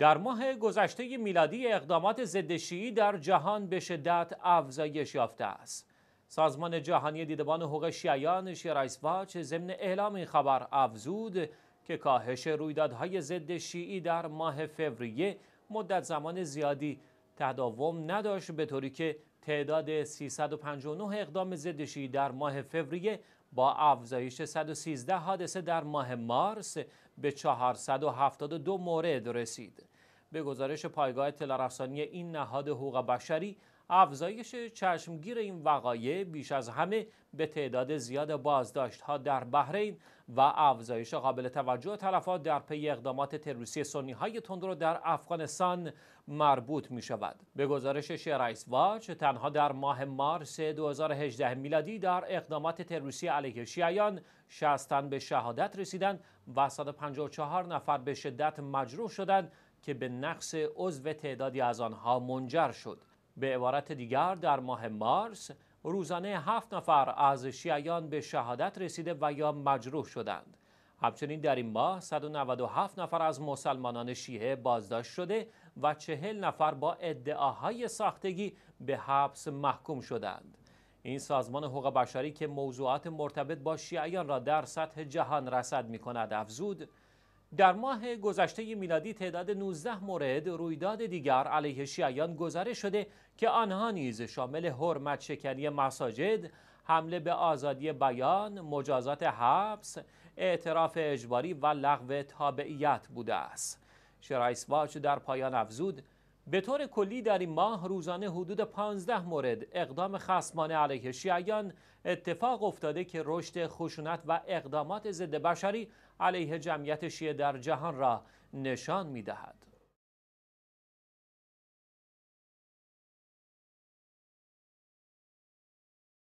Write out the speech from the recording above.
در ماه گذشته میلادی اقدامات ضد شیعی در جهان به شدت افزایش یافته است سازمان جهانی دیدبان حقوق شیعیان شیرایس واچ ضمن اعلام این خبر افزود که کاهش رویدادهای ضد شیعی در ماه فوریه مدت زمان زیادی تداوم نداشت به طوری که تعداد 359 اقدام ضد شیعی در ماه فوریه با افزایش 113 حادثه در ماه مارس به 472 مورد رسید به گزارش پایگاه تلرفسانی این نهاد حقوق بشری افزایش چشمگیر این وقایع بیش از همه به تعداد زیاد بازداشت ها در بحرین و افزایش قابل توجه تلفات در پی اقدامات تروریستی سنی های تندرو در افغانستان مربوط می شود. به گزارش شرایس واچ تنها در ماه مارس 2018 میلادی در اقدامات تروریستی علیه شیعیان 60 به شهادت رسیدند و 154 نفر به شدت مجروح شدند که به نقص عضو تعدادی از آنها منجر شد به عبارت دیگر در ماه مارس روزانه هفت نفر از شیعیان به شهادت رسیده و یا مجروح شدند همچنین در این ماه 197 نفر از مسلمانان شیعه بازداشت شده و چهل نفر با ادعاهای ساختگی به حبس محکوم شدند این سازمان حقوق بشری که موضوعات مرتبط با شیعیان را در سطح جهان رسد می کند افزود در ماه گذشته میلادی تعداد 19 مورد رویداد دیگر علیه شیعیان گزارش شده که آنها نیز شامل حرمت شکنی مساجد، حمله به آزادی بیان، مجازات حبس، اعتراف اجباری و لغو تابعیت بوده است. شرایس در پایان افزود به طور کلی در این ماه روزانه حدود 15 مورد اقدام خصمانه علیه شیعیان اتفاق افتاده که رشد خشونت و اقدامات ضد بشری علیه جمعیت شیعه در جهان را نشان میدهد.